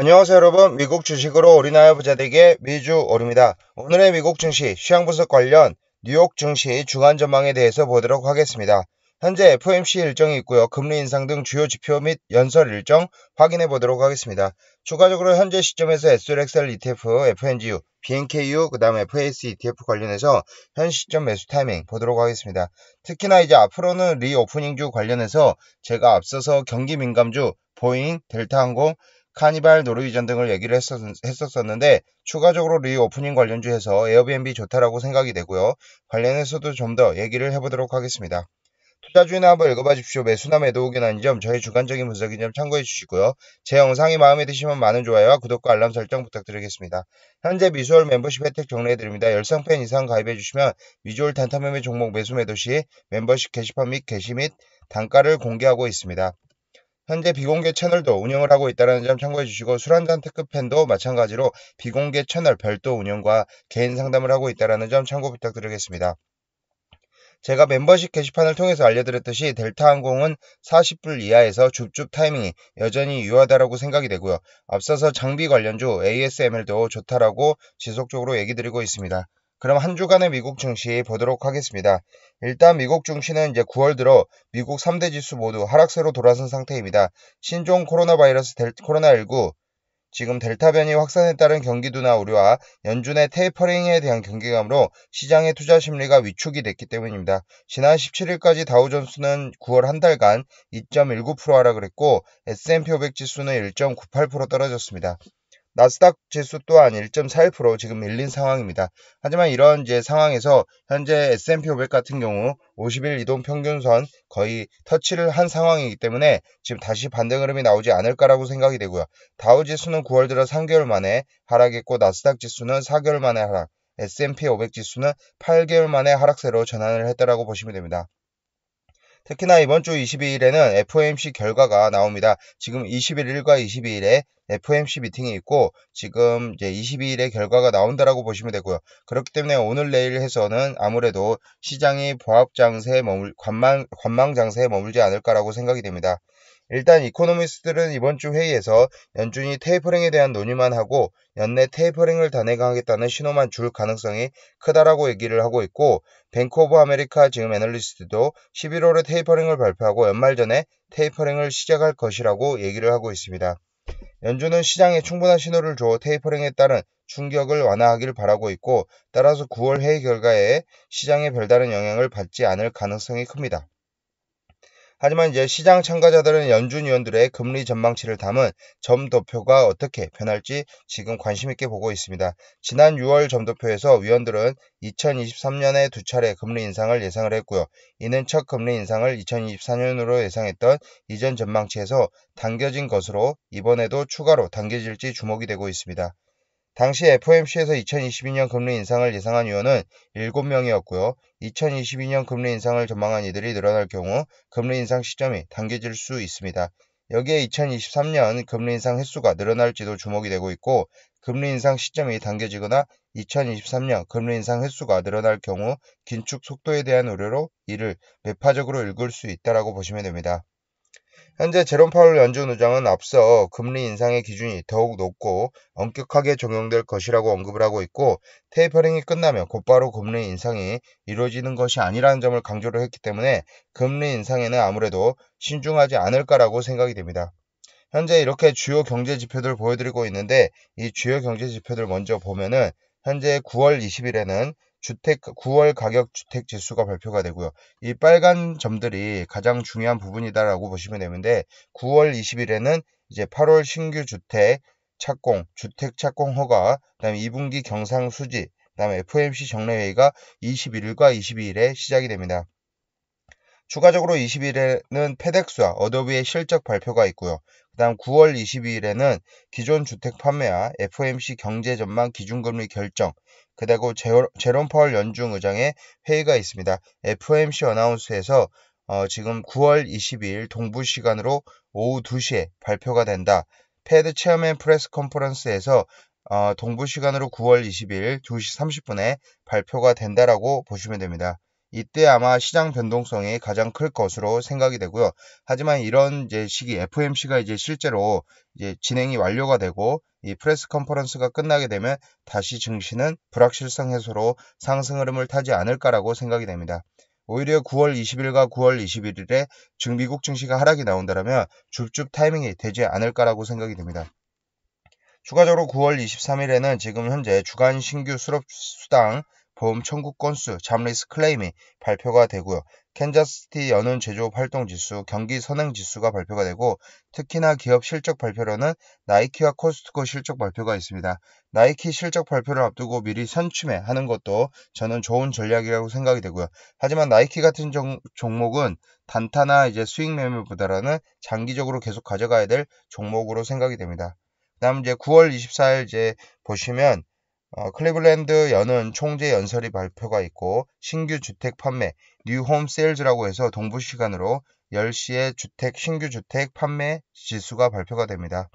안녕하세요 여러분 미국 주식으로 우리나라 부자되게 미주 오릅니다. 오늘의 미국 증시 시향 분석 관련 뉴욕 증시 주간 전망에 대해서 보도록 하겠습니다. 현재 FOMC 일정이 있고요. 금리 인상 등 주요 지표 및 연설 일정 확인해 보도록 하겠습니다. 추가적으로 현재 시점에서 SLXL ETF, FNGU, BNKU, 그다음 FAS ETF 관련해서 현 시점 매수 타이밍 보도록 하겠습니다. 특히나 이제 앞으로는 리오프닝주 관련해서 제가 앞서서 경기 민감주, 보잉, 델타항공, 카니발, 노르위전 등을 얘기를 했었, 했었었는데 추가적으로 리오프닝 관련주에서 에어비앤비 좋다라고 생각이 되고요. 관련해서도 좀 더 얘기를 해보도록 하겠습니다. 투자주의나 한번 읽어봐 주십시오. 매수나 매도 의견 아니점, 저의 주관적인 분석인 점 참고해 주시고요. 제 영상이 마음에 드시면 많은 좋아요와 구독과 알람 설정 부탁드리겠습니다. 현재 미수월 멤버십 혜택 정리해드립니다. 열성팬 이상 가입해 주시면 미주얼 단타매매 종목 매수 매도 시 멤버십 게시판 및 게시 및 단가를 공개하고 있습니다. 현재 비공개 채널도 운영을 하고 있다는 점 참고해 주시고 술한잔 특급 팬도 마찬가지로 비공개 채널 별도 운영과 개인 상담을 하고 있다는 점 참고 부탁드리겠습니다. 제가 멤버십 게시판을 통해서 알려드렸듯이 델타항공은 40불 이하에서 줍줍 타이밍이 여전히 유효하다라고 생각이 되고요. 앞서서 장비 관련주 ASML도 좋다라고 지속적으로 얘기 드리고 있습니다. 그럼 한 주간의 미국 증시 보도록 하겠습니다. 일단 미국 증시는 이제 9월 들어 미국 3대 지수 모두 하락세로 돌아선 상태입니다. 신종 코로나 바이러스 코로나19 지금 델타 변이 확산에 따른 경기 둔화 우려와 연준의 테이퍼링에 대한 경계감으로 시장의 투자 심리가 위축이 됐기 때문입니다. 지난 17일까지 다우존수는 9월 한 달간 2.19% 하락을 했고 S&P 500 지수는 1.98% 떨어졌습니다. 나스닥 지수 또한 1.41% 지금 밀린 상황입니다. 하지만 이런 이제 상황에서 현재 S&P 500 같은 경우 50일 이동 평균선 거의 터치를 한 상황이기 때문에 지금 다시 반대 흐름이 나오지 않을까라고 생각이 되고요. 다우 지수는 9월 들어 3개월 만에 하락했고 나스닥 지수는 4개월 만에 하락, S&P 500 지수는 8개월 만에 하락세로 전환을 했다라고 보시면 됩니다. 특히나 이번 주 22일에는 FOMC 결과가 나옵니다. 지금 21일과 22일에 FOMC 미팅이 있고 지금 이제 22일에 결과가 나온다라고 보시면 되고요. 그렇기 때문에 오늘 내일 해서는 아무래도 시장이 보합 장세에 머물 관망 관망 장세에 머물지 않을까라고 생각이 됩니다. 일단 이코노미스트들은 이번 주 회의에서 연준이 테이퍼링에 대한 논의만 하고 연내 테이퍼링을 단행하겠다는 신호만 줄 가능성이 크다라고 얘기를 하고 있고 뱅크 오브 아메리카 지금 애널리스트도 11월에 테이퍼링을 발표하고 연말 전에 테이퍼링을 시작할 것이라고 얘기를 하고 있습니다. 연준은 시장에 충분한 신호를 줘 테이퍼링에 따른 충격을 완화하길 바라고 있고 따라서 9월 회의 결과에 시장에 별다른 영향을 받지 않을 가능성이 큽니다. 하지만 이제 시장 참가자들은 연준 위원들의 금리 전망치를 담은 점도표가 어떻게 변할지 지금 관심 있게 보고 있습니다. 지난 6월 점도표에서 위원들은 2023년에 두 차례 금리 인상을 예상을 했고요. 이는 첫 금리 인상을 2024년으로 예상했던 이전 전망치에서 당겨진 것으로 이번에도 추가로 당겨질지 주목이 되고 있습니다. 당시 FOMC에서 2022년 금리 인상을 예상한 위원은 7명이었고요. 2022년 금리 인상을 전망한 이들이 늘어날 경우 금리 인상 시점이 당겨질 수 있습니다. 여기에 2023년 금리 인상 횟수가 늘어날지도 주목이 되고 있고 금리 인상 시점이 당겨지거나 2023년 금리 인상 횟수가 늘어날 경우 긴축 속도에 대한 우려로 이를 매파적으로 읽을 수있다고 보시면 됩니다. 현재 제롬 파울 연준 의장은 앞서 금리 인상의 기준이 더욱 높고 엄격하게 적용될 것이라고 언급을 하고 있고 테이퍼링이 끝나면 곧바로 금리 인상이 이루어지는 것이 아니라는 점을 강조를 했기 때문에 금리 인상에는 아무래도 신중하지 않을까라고 생각이 됩니다. 현재 이렇게 주요 경제 지표들 보여드리고 있는데 이 주요 경제 지표들 먼저 보면은 현재 9월 20일에는 주택 9월 가격 주택 지수가 발표가 되고요. 이 빨간 점들이 가장 중요한 부분이다라고 보시면 되는데 9월 20일에는 이제 8월 신규 주택 착공, 주택 착공 허가, 그다음에 2분기 경상 수지, 그다음에 FOMC 정례회의가 21일과 22일에 시작이 됩니다. 추가적으로 20일에는 페덱스와 어도비의 실적 발표가 있고요. 그다음 9월 22일에는 기존 주택 판매와 FOMC 경제 전망 기준금리 결정, 그리고 제롬 파월 연준 의장의 회의가 있습니다. FOMC 어나운스에서 어, 지금 9월 22일 동부 시간으로 오후 2시에 발표가 된다. 패드 체험앤 프레스 컨퍼런스에서 어, 동부 시간으로 9월 22일 2시 30분에 발표가 된다라고 보시면 됩니다. 이때 아마 시장 변동성이 가장 클 것으로 생각이 되고요. 하지만 이런 이제 시기 FMC가 o 이제 실제로 이제 진행이 완료가 되고 이 프레스 컨퍼런스가 끝나게 되면 다시 증시는 불확실성 해소로 상승 흐름을 타지 않을까라고 생각이 됩니다. 오히려 9월 20일과 9월 21일에 중미국 증시가 하락이 나온다면 줍줍 타이밍이 되지 않을까라고 생각이 됩니다. 추가적으로 9월 23일에는 지금 현재 주간 신규 수렵 수당 보험 청구 건수, 잠리스 클레임이 발표가 되고요. 캔자스티연운 제조업 활동 지수, 경기 선행 지수가 발표가 되고 특히나 기업 실적 발표로는 나이키와 코스트코 실적 발표가 있습니다. 나이키 실적 발표를 앞두고 미리 선침해하는 것도 저는 좋은 전략이라고 생각이 되고요. 하지만 나이키 같은 종, 종목은 단타나 이제 수익 매매보다는 장기적으로 계속 가져가야 될 종목으로 생각이 됩니다. 그다음 이제 9월 24일 이제 보시면 어, 클리블랜드 연은 총재 연설이 발표가 있고 신규 주택 판매 뉴 홈 세일즈라고 해서 동부 시간으로 10시에 주택 신규 주택 판매 지수가 발표가 됩니다.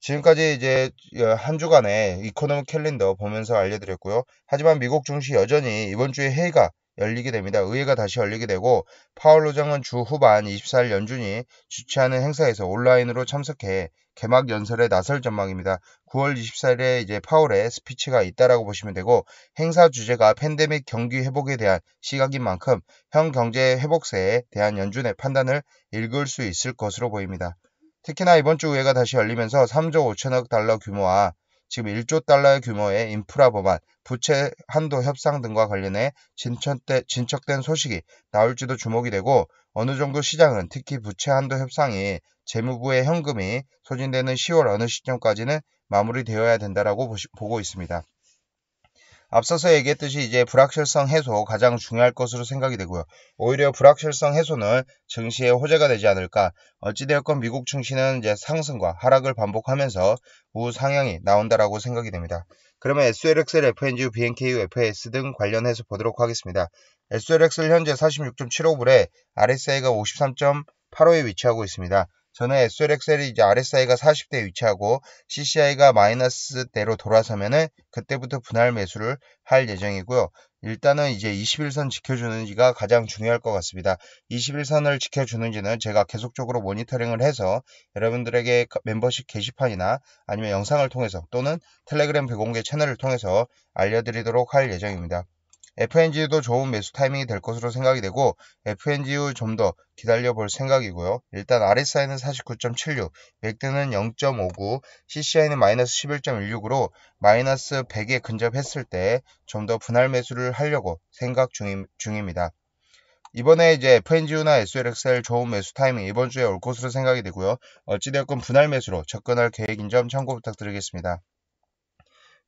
지금까지 이제 한 주간의 이코노미 캘린더 보면서 알려드렸고요. 하지만 미국 증시 여전히 이번 주에 회의가 열리게 됩니다. 의회가 다시 열리게 되고 파월 의장은 주 후반 24일 연준이 주최하는 행사에서 온라인으로 참석해 개막 연설에 나설 전망입니다. 9월 24일에 이제 파월의 스피치가 있다라고 보시면 되고 행사 주제가 팬데믹 경기 회복에 대한 시각인 만큼 현 경제 회복세에 대한 연준의 판단을 읽을 수 있을 것으로 보입니다. 특히나 이번 주 의회가 다시 열리면서 3조 5천억 달러 규모와 지금 1조 달러의 규모의 인프라 법안, 부채 한도 협상 등과 관련해 진척대, 진척된 소식이 나올지도 주목이 되고 어느 정도 시장은 특히 부채 한도 협상이 재무부의 현금이 소진되는 10월 어느 시점까지는 마무리되어야 된다라고 보시, 보고 있습니다. 앞서서 얘기했듯이 이제 불확실성 해소 가장 중요할 것으로 생각이 되고요. 오히려 불확실성 해소는 증시의 호재가 되지 않을까. 어찌되었건 미국 증시는 이제 상승과 하락을 반복하면서 우상향이 나온다라고 생각이 됩니다. 그러면 SLXL, FNG, b n k FAS 등 관련해서 보도록 하겠습니다. SLXL 현재 46.75불에 RSI가 53.85에 위치하고 있습니다. 저는 SLXL이 이제 RSI가 40대에 위치하고 CCI가 마이너스대로 돌아서면은 그때부터 분할 매수를 할 예정이고요. 일단은 이제 21선 지켜주는지가 가장 중요할 것 같습니다. 21선을 지켜주는지는 제가 계속적으로 모니터링을 해서 여러분들에게 멤버십 게시판이나 아니면 영상을 통해서 또는 텔레그램 배공개 채널을 통해서 알려드리도록 할 예정입니다. FNG도 좋은 매수 타이밍이 될 것으로 생각이 되고 FNGU 좀 더 기다려볼 생각이고요. 일단 RSI는 49.76, 맥드는 0.59, CCI는 마이너스 11.16으로 마이너스 100에 근접했을 때 좀 더 분할 매수를 하려고 생각 중임, 중입니다. 이번에 이제 FNGU나 SLXL 좋은 매수 타이밍 이번 주에 올 것으로 생각이 되고요. 어찌되었건 분할 매수로 접근할 계획인 점 참고 부탁드리겠습니다.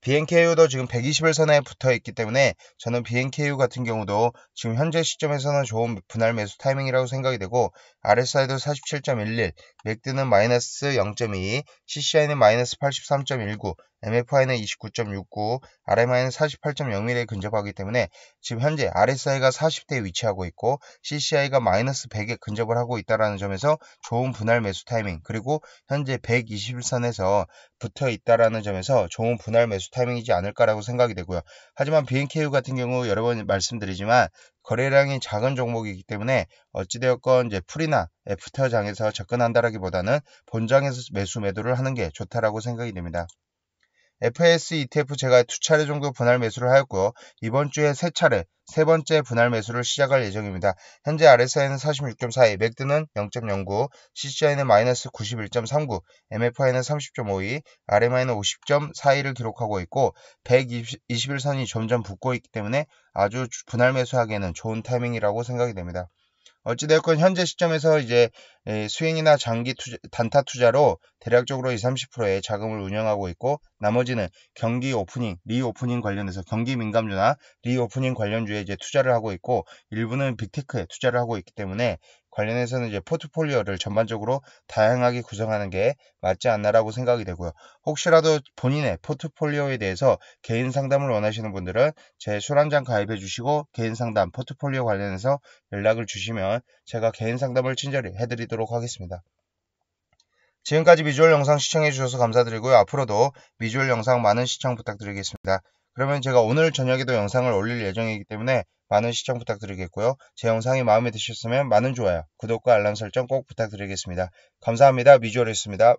BNKU도 지금 120일 선에 붙어 있기 때문에 저는 BNKU 같은 경우도 지금 현재 시점에서는 좋은 분할 매수 타이밍이라고 생각이 되고 RSI도 47.11, 맥드는 마이너스 0.2, CCI는 마이너스 83.19, MFI는 29.69, RMI는 48.01에 근접하기 때문에 지금 현재 RSI가 40대에 위치하고 있고 CCI가 마이너스 100에 근접을 하고 있다는 점에서 좋은 분할 매수 타이밍 그리고 현재 121선에서 붙어 있다라는 점에서 좋은 분할 매수 타이밍이지 않을까라고 생각이 되고요. 하지만 BNKU 같은 경우 여러 번 말씀드리지만 거래량이 작은 종목이기 때문에 어찌되었건 이제 풀이나 애프터장에서 접근한다라기보다는 본장에서 매수 매도를 하는 게 좋다라고 생각이 됩니다. FS ETF 제가 두 차례 정도 분할 매수를 하였고요. 이번 주에 세 차례, 세 번째 분할 매수를 시작할 예정입니다. 현재 RSI는 46.42, 맥드는 0.09, CCI는 마이너스 91.39, MFI는 30.52, RMI는 50.42를 기록하고 있고 121선이 점점 붙고 있기 때문에 아주 분할 매수하기에는 좋은 타이밍이라고 생각이 됩니다. 어찌되었건 현재 시점에서 이제 수행이나 장기 투자, 단타 투자로 대략적으로 20, 30%의 자금을 운영하고 있고 나머지는 경기 오프닝, 리오프닝 관련해서 경기 민감주나 리오프닝 관련주에 이제 투자를 하고 있고 일부는 빅테크에 투자를 하고 있기 때문에 관련해서는 이제 포트폴리오를 전반적으로 다양하게 구성하는 게 맞지 않나라고 생각이 되고요. 혹시라도 본인의 포트폴리오에 대해서 개인 상담을 원하시는 분들은 제 술한잔 가입해 주시고 개인 상담 포트폴리오 관련해서 연락을 주시면 제가 개인 상담을 친절히 해드리도록 하겠습니다. 지금까지 미주얼 영상 시청해 주셔서 감사드리고요. 앞으로도 미주얼 영상 많은 시청 부탁드리겠습니다. 그러면 제가 오늘 저녁에도 영상을 올릴 예정이기 때문에 많은 시청 부탁드리겠고요. 제 영상이 마음에 드셨으면 많은 좋아요, 구독과 알람 설정 꼭 부탁드리겠습니다. 감사합니다. 미주얼이었습니다.